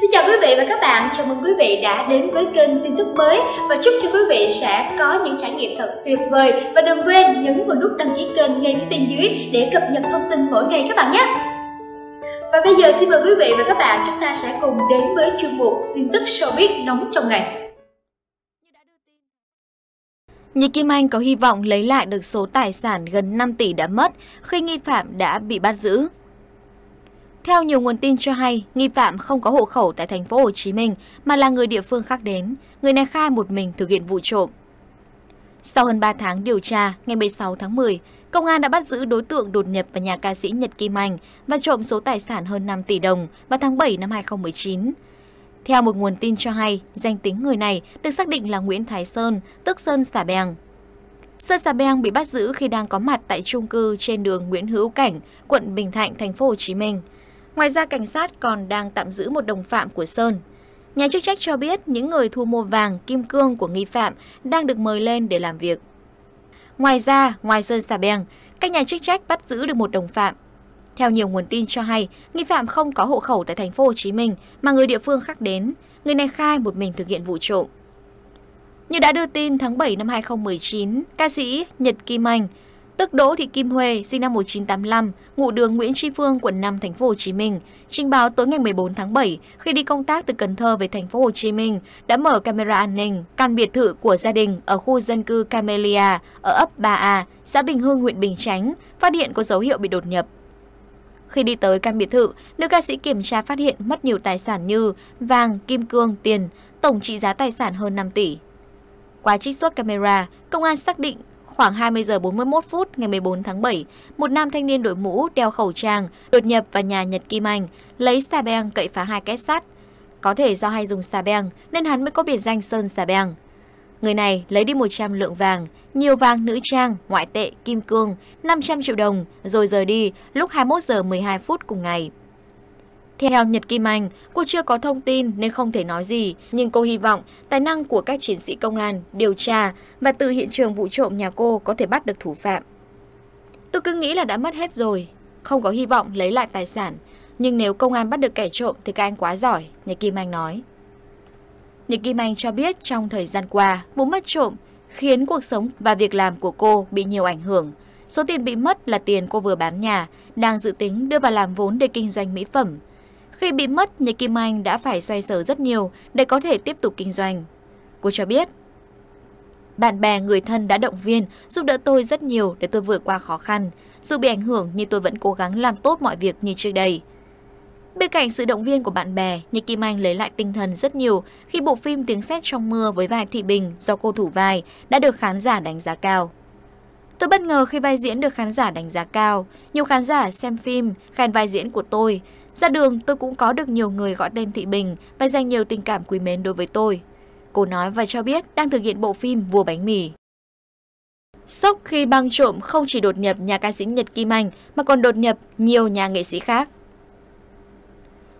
Xin chào quý vị và các bạn, chào mừng quý vị đã đến với kênh tin tức mới và chúc cho quý vị sẽ có những trải nghiệm thật tuyệt vời và đừng quên nhấn vào nút đăng ký kênh ngay phía bên dưới để cập nhật thông tin mỗi ngày các bạn nhé. Và bây giờ xin mời quý vị và các bạn chúng ta sẽ cùng đến với chuyên mục tin tức showbiz nóng trong ngày. Nhị Kim Anh có hy vọng lấy lại được số tài sản gần 5 tỷ đã mất khi nghi phạm đã bị bắt giữ. Theo nhiều nguồn tin cho hay, nghi phạm không có hộ khẩu tại thành phố Hồ Chí Minh mà là người địa phương khác đến, người này khai một mình thực hiện vụ trộm. Sau hơn 3 tháng điều tra, ngày 16 tháng 10, công an đã bắt giữ đối tượng đột nhập vào nhà ca sĩ Nhật Kim Anh và trộm số tài sản hơn 5 tỷ đồng vào tháng 7 năm 2019. Theo một nguồn tin cho hay, danh tính người này được xác định là Nguyễn Thái Sơn, tức Sơn Xà Bèng. Sơn Xà Bèng bị bắt giữ khi đang có mặt tại trung cư trên đường Nguyễn Hữu Cảnh, quận Bình Thạnh, thành phố Hồ Chí Minh. Ngoài ra, cảnh sát còn đang tạm giữ một đồng phạm của Sơn. Nhà chức trách cho biết những người thu mua vàng, kim cương của nghi phạm đang được mời lên để làm việc. Ngoài ra, ngoài Sơn Sà Beng, các nhà chức trách bắt giữ được một đồng phạm. Theo nhiều nguồn tin cho hay, nghi phạm không có hộ khẩu tại thành phố Hồ Chí Minh mà người địa phương khác đến. Người này khai một mình thực hiện vụ trộm. Như đã đưa tin tháng 7 năm 2019, ca sĩ Nhật Kim Anh Tức Đỗ Thị Kim Huê, sinh năm 1985, ngụ đường Nguyễn Tri Phương, quận 5, thành phố Hồ Chí Minh, trình báo tối ngày 14 tháng 7 khi đi công tác từ Cần Thơ về thành phố Hồ Chí Minh đã mở camera an ninh căn biệt thự của gia đình ở khu dân cư Camelia ở ấp 3A, xã Bình Hưng, huyện Bình Chánh, phát hiện có dấu hiệu bị đột nhập. Khi đi tới căn biệt thự, nữ ca sĩ kiểm tra phát hiện mất nhiều tài sản như vàng, kim cương, tiền, tổng trị giá tài sản hơn 5 tỷ. Qua trích xuất camera, công an xác định Khoảng 20 giờ 41 phút ngày 14 tháng 7, một nam thanh niên đội mũ đeo khẩu trang đột nhập vào nhà Nhật Kim Anh, lấy xà beng cậy phá hai két sắt. Có thể do hay dùng xà beng nên hắn mới có biệt danh Sơn xà beng. Người này lấy đi 100 lượng vàng, nhiều vàng nữ trang, ngoại tệ, kim cương, 500 triệu đồng rồi rời đi lúc 21 giờ 12 phút cùng ngày. Theo Nhật Kim Anh, cô chưa có thông tin nên không thể nói gì, nhưng cô hy vọng tài năng của các chiến sĩ công an, điều tra và từ hiện trường vụ trộm nhà cô có thể bắt được thủ phạm. Tôi cứ nghĩ là đã mất hết rồi, không có hy vọng lấy lại tài sản. Nhưng nếu công an bắt được kẻ trộm thì các anh quá giỏi, Nhật Kim Anh nói. Nhật Kim Anh cho biết trong thời gian qua, vụ mất trộm khiến cuộc sống và việc làm của cô bị nhiều ảnh hưởng. Số tiền bị mất là tiền cô vừa bán nhà, đang dự tính đưa vào làm vốn để kinh doanh mỹ phẩm. Khi bị mất, nhà Kim Anh đã phải xoay sở rất nhiều để có thể tiếp tục kinh doanh. Cô cho biết, bạn bè, người thân đã động viên, giúp đỡ tôi rất nhiều để tôi vượt qua khó khăn. Dù bị ảnh hưởng nhưng tôi vẫn cố gắng làm tốt mọi việc như trước đây. Bên cạnh sự động viên của bạn bè, Nhị Kim Anh lấy lại tinh thần rất nhiều khi bộ phim Tiếng Sét trong mưa với vai Thị Bình do cô thủ vai đã được khán giả đánh giá cao. Tôi bất ngờ khi vai diễn được khán giả đánh giá cao. Nhiều khán giả xem phim, khen vai diễn của tôi. Ra đường tôi cũng có được nhiều người gọi tên Thị Bình và dành nhiều tình cảm quý mến đối với tôi. Cô nói và cho biết đang thực hiện bộ phim Vua Bánh Mì. Sốc khi băng trộm không chỉ đột nhập nhà ca sĩ Nhật Kim Anh mà còn đột nhập nhiều nhà nghệ sĩ khác.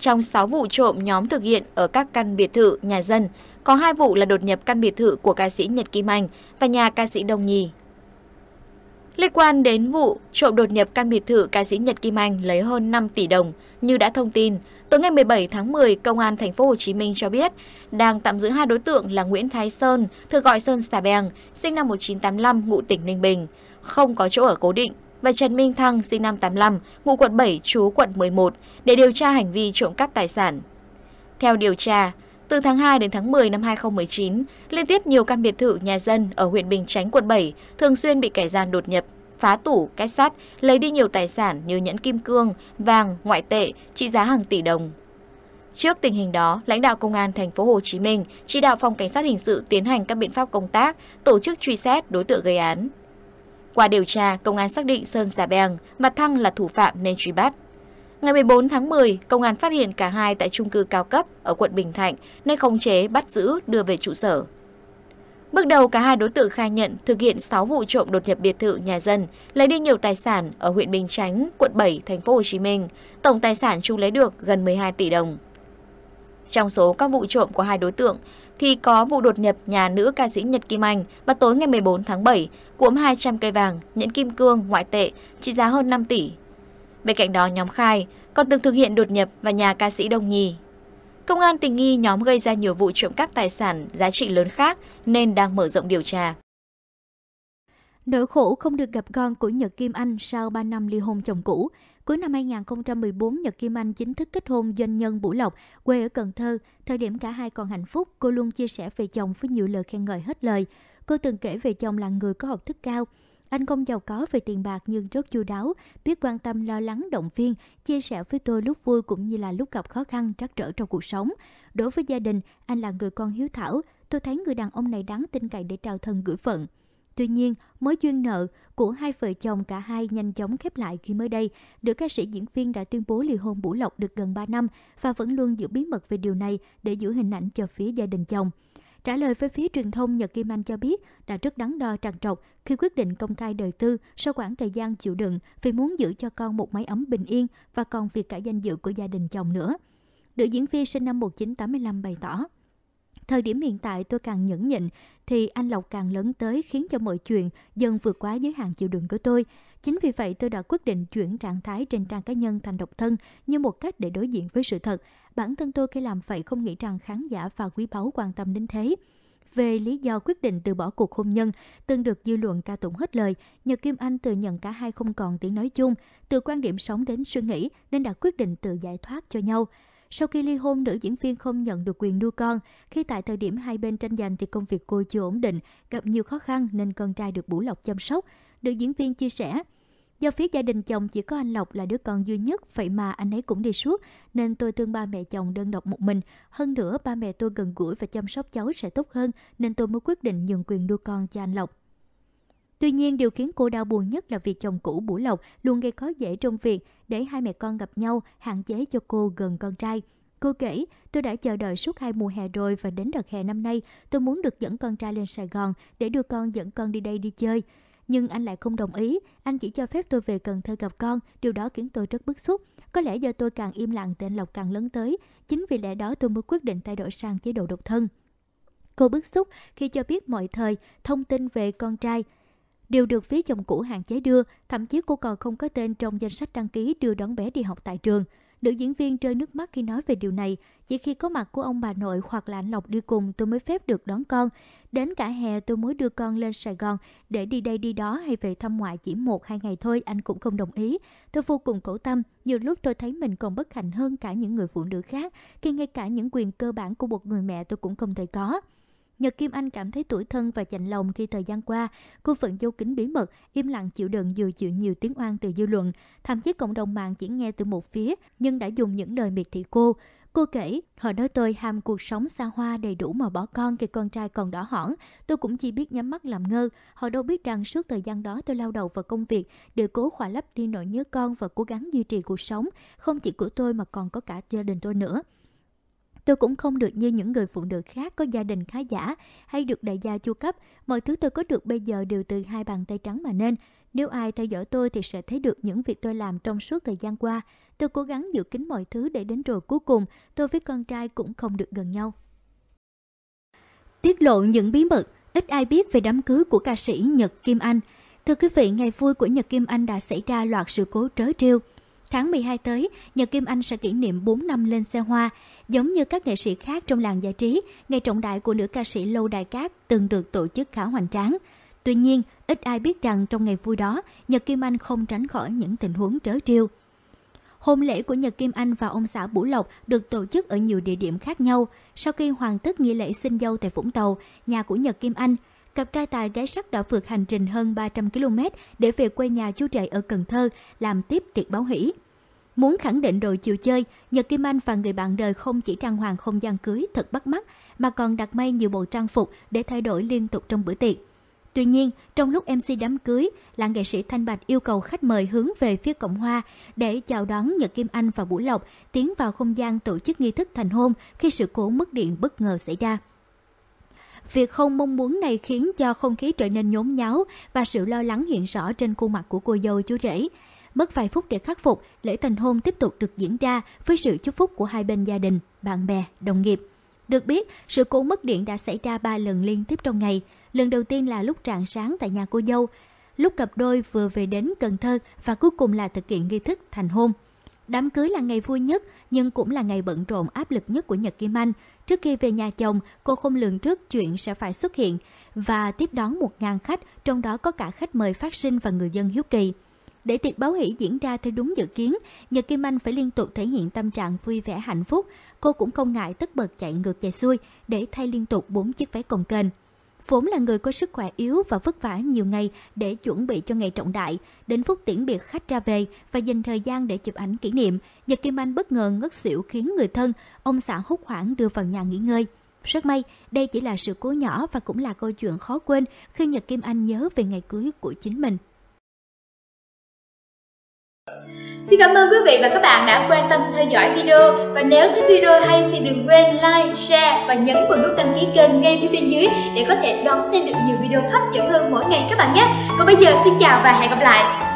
Trong 6 vụ trộm nhóm thực hiện ở các căn biệt thự, nhà dân, có hai vụ là đột nhập căn biệt thự của ca sĩ Nhật Kim Anh và nhà ca sĩ Đông nhì Liên quan đến vụ trộm đột nhập căn biệt thự ca sĩ Nhật Kim Anh lấy hơn 5 tỷ đồng, như đã thông tin, tối ngày 17 tháng 10, công an thành phố Hồ Chí Minh cho biết đang tạm giữ hai đối tượng là Nguyễn Thái Sơn, thường gọi Sơn Sà Beng, sinh năm 1985, ngụ tỉnh Ninh Bình, không có chỗ ở cố định và Trần Minh Thăng, sinh năm 85, ngụ quận 7, chú quận 11 để điều tra hành vi trộm cắp tài sản. Theo điều tra, từ tháng 2 đến tháng 10 năm 2019, liên tiếp nhiều căn biệt thự nhà dân ở huyện Bình Chánh, quận 7 thường xuyên bị kẻ gian đột nhập, phá tủ, kết sắt, lấy đi nhiều tài sản như nhẫn kim cương, vàng, ngoại tệ trị giá hàng tỷ đồng. Trước tình hình đó, lãnh đạo công an thành phố Hồ Chí Minh chỉ đạo phòng cảnh sát hình sự tiến hành các biện pháp công tác, tổ chức truy xét đối tượng gây án. Qua điều tra, công an xác định Sơn Già Beng, Mặt Thăng là thủ phạm nên truy bắt. Ngày 14 tháng 10, công an phát hiện cả hai tại trung cư cao cấp ở quận Bình Thạnh nên khống chế bắt giữ đưa về trụ sở. Bước đầu cả hai đối tượng khai nhận thực hiện 6 vụ trộm đột nhập biệt thự nhà dân, lấy đi nhiều tài sản ở huyện Bình Chánh, quận 7, thành phố Hồ Chí Minh. Tổng tài sản chúng lấy được gần 12 tỷ đồng. Trong số các vụ trộm của hai đối tượng thì có vụ đột nhập nhà nữ ca sĩ Nhật Kim Anh vào tối ngày 14 tháng 7, cuộm 200 cây vàng, nhẫn kim cương ngoại tệ trị giá hơn 5 tỷ Bên cạnh đó nhóm khai còn từng thực hiện đột nhập vào nhà ca sĩ Đông Nhi. Công an tình nghi nhóm gây ra nhiều vụ trộm cắp tài sản giá trị lớn khác nên đang mở rộng điều tra. Nỗi khổ không được gặp con của Nhật Kim Anh sau 3 năm ly hôn chồng cũ. Cuối năm 2014, Nhật Kim Anh chính thức kết hôn doanh nhân vũ Lộc, quê ở Cần Thơ. Thời điểm cả hai còn hạnh phúc, cô luôn chia sẻ về chồng với nhiều lời khen ngợi hết lời. Cô từng kể về chồng là người có học thức cao, anh không giàu có về tiền bạc nhưng rất chu đáo, biết quan tâm lo lắng động viên, chia sẻ với tôi lúc vui cũng như là lúc gặp khó khăn, trắc trở trong cuộc sống. Đối với gia đình, anh là người con hiếu thảo, tôi thấy người đàn ông này đáng tin cậy để trao thân gửi phận. Tuy nhiên, mối duyên nợ của hai vợ chồng cả hai nhanh chóng khép lại khi mới đây, nữ ca sĩ diễn viên đã tuyên bố ly hôn Bủ Lộc được gần 3 năm và vẫn luôn giữ bí mật về điều này để giữ hình ảnh cho phía gia đình chồng. Trả lời với phía truyền thông, Nhật Kim Anh cho biết đã rất đắn đo trằn trọc khi quyết định công khai đời tư sau khoảng thời gian chịu đựng vì muốn giữ cho con một mái ấm bình yên và còn việc cả danh dự của gia đình chồng nữa. Nữ diễn viên sinh năm 1985 bày tỏ. Thời điểm hiện tại tôi càng nhẫn nhịn thì anh Lộc càng lớn tới khiến cho mọi chuyện dần vượt quá giới hạn chịu đựng của tôi. Chính vì vậy tôi đã quyết định chuyển trạng thái trên trang cá nhân thành độc thân như một cách để đối diện với sự thật. Bản thân tôi khi làm vậy không nghĩ rằng khán giả và quý báu quan tâm đến thế về lý do quyết định từ bỏ cuộc hôn nhân, từng được dư luận ca tụng hết lời. Nhật Kim Anh thừa nhận cả hai không còn tiếng nói chung, từ quan điểm sống đến suy nghĩ nên đã quyết định tự giải thoát cho nhau. Sau khi ly hôn, nữ diễn viên không nhận được quyền nuôi con. Khi tại thời điểm hai bên tranh giành thì công việc cô chưa ổn định, gặp nhiều khó khăn nên con trai được Bủ Lộc chăm sóc. Nữ diễn viên chia sẻ, Do phía gia đình chồng chỉ có anh Lộc là đứa con duy nhất, vậy mà anh ấy cũng đi suốt, nên tôi thương ba mẹ chồng đơn độc một mình. Hơn nữa, ba mẹ tôi gần gũi và chăm sóc cháu sẽ tốt hơn, nên tôi mới quyết định nhường quyền nuôi con cho anh Lộc. Tuy nhiên, điều khiến cô đau buồn nhất là việc chồng cũ Bủ Lộc luôn gây khó dễ trong việc để hai mẹ con gặp nhau, hạn chế cho cô gần con trai. Cô kể, tôi đã chờ đợi suốt hai mùa hè rồi và đến đợt hè năm nay, tôi muốn được dẫn con trai lên Sài Gòn để đưa con dẫn con đi đây đi chơi. Nhưng anh lại không đồng ý, anh chỉ cho phép tôi về Cần Thơ gặp con, điều đó khiến tôi rất bức xúc. Có lẽ do tôi càng im lặng tên Lộc càng lớn tới, chính vì lẽ đó tôi mới quyết định thay đổi sang chế độ độc thân. Cô bức xúc khi cho biết mọi thời thông tin về con trai đều được phía chồng cũ hạn chế đưa, thậm chí cô còn không có tên trong danh sách đăng ký đưa đón bé đi học tại trường. Nữ diễn viên rơi nước mắt khi nói về điều này, chỉ khi có mặt của ông bà nội hoặc là anh Lộc đi cùng tôi mới phép được đón con. Đến cả hè tôi mới đưa con lên Sài Gòn để đi đây đi đó hay về thăm ngoại chỉ một hai ngày thôi, anh cũng không đồng ý. Tôi vô cùng khổ tâm, nhiều lúc tôi thấy mình còn bất hạnh hơn cả những người phụ nữ khác, khi ngay cả những quyền cơ bản của một người mẹ tôi cũng không thể có. Nhật Kim Anh cảm thấy tủi thân và chạnh lòng khi thời gian qua, cô vẫn giấu kính bí mật, im lặng chịu đựng dù chịu nhiều tiếng oan từ dư luận. Thậm chí cộng đồng mạng chỉ nghe từ một phía, nhưng đã dùng những lời miệt thị cô. Cô kể, họ nói tôi ham cuộc sống xa hoa đầy đủ mà bỏ con khi con trai còn đỏ hỏn. Tôi cũng chỉ biết nhắm mắt làm ngơ. Họ đâu biết rằng suốt thời gian đó tôi lao đầu vào công việc để cố khỏa lấp đi nỗi nhớ con và cố gắng duy trì cuộc sống, không chỉ của tôi mà còn có cả gia đình tôi nữa. Tôi cũng không được như những người phụ nữ khác có gia đình khá giả hay được đại gia chu cấp. Mọi thứ tôi có được bây giờ đều từ hai bàn tay trắng mà nên. Nếu ai theo dõi tôi thì sẽ thấy được những việc tôi làm trong suốt thời gian qua. Tôi cố gắng giữ kín mọi thứ để đến rồi cuối cùng, tôi với con trai cũng không được gần nhau. Tiết lộ những bí mật, ít ai biết về đám cưới của ca sĩ Nhật Kim Anh. Thưa quý vị, ngày vui của Nhật Kim Anh đã xảy ra loạt sự cố trớ trêu. Tháng 12 tới, Nhật Kim Anh sẽ kỷ niệm 4 năm lên xe hoa. Giống như các nghệ sĩ khác trong làng giải trí, ngày trọng đại của nữ ca sĩ Lâu đài Cát từng được tổ chức khá hoành tráng. Tuy nhiên, ít ai biết rằng trong ngày vui đó, Nhật Kim Anh không tránh khỏi những tình huống trớ trêu. Hôn lễ của Nhật Kim Anh và ông xã Bủ Lộc được tổ chức ở nhiều địa điểm khác nhau. Sau khi hoàn tất nghi lễ sinh dâu tại Vũng Tàu, nhà của Nhật Kim Anh – Cặp trai tài gái sắc đã vượt hành trình hơn 300 km để về quê nhà chú rể ở Cần Thơ làm tiếp tiệc báo hỷ. Muốn khẳng định đội chiều chơi, Nhật Kim Anh và người bạn đời không chỉ trang hoàng không gian cưới thật bắt mắt, mà còn đặt may nhiều bộ trang phục để thay đổi liên tục trong bữa tiệc. Tuy nhiên, trong lúc MC đám cưới, là nghệ sĩ Thanh Bạch yêu cầu khách mời hướng về phía Cộng Hoa để chào đón Nhật Kim Anh và Vũ Lộc tiến vào không gian tổ chức nghi thức thành hôn khi sự cố mất điện bất ngờ xảy ra. Việc không mong muốn này khiến cho không khí trở nên nhốn nháo và sự lo lắng hiện rõ trên khuôn mặt của cô dâu chú rể. Mất vài phút để khắc phục, lễ thành hôn tiếp tục được diễn ra với sự chúc phúc của hai bên gia đình, bạn bè, đồng nghiệp. Được biết, sự cố mất điện đã xảy ra 3 lần liên tiếp trong ngày. Lần đầu tiên là lúc rạng sáng tại nhà cô dâu, lúc cặp đôi vừa về đến Cần Thơ và cuối cùng là thực hiện nghi thức thành hôn. Đám cưới là ngày vui nhất nhưng cũng là ngày bận rộn áp lực nhất của Nhật Kim Anh. Trước khi về nhà chồng, cô không lường trước chuyện sẽ phải xuất hiện và tiếp đón một ngàn khách, trong đó có cả khách mời phát sinh và người dân hiếu kỳ. Để tiệc báo hỷ diễn ra theo đúng dự kiến, Nhật Kim Anh phải liên tục thể hiện tâm trạng vui vẻ hạnh phúc. Cô cũng không ngại tất bật chạy ngược chạy xuôi để thay liên tục bốn chiếc váy cồng kềnh vốn là người có sức khỏe yếu và vất vả nhiều ngày để chuẩn bị cho ngày trọng đại. Đến phút tiễn biệt khách ra về và dành thời gian để chụp ảnh kỷ niệm, Nhật Kim Anh bất ngờ ngất xỉu khiến người thân, ông xã hốt hoảng đưa vào nhà nghỉ ngơi. Rất may, đây chỉ là sự cố nhỏ và cũng là câu chuyện khó quên khi Nhật Kim Anh nhớ về ngày cưới của chính mình. Xin cảm ơn quý vị và các bạn đã quan tâm theo dõi video và nếu thấy video hay thì đừng quên like, share và nhấn vào nút đăng ký kênh ngay phía bên dưới để có thể đón xem được nhiều video hấp dẫn hơn mỗi ngày các bạn nhé. Còn bây giờ xin chào và hẹn gặp lại.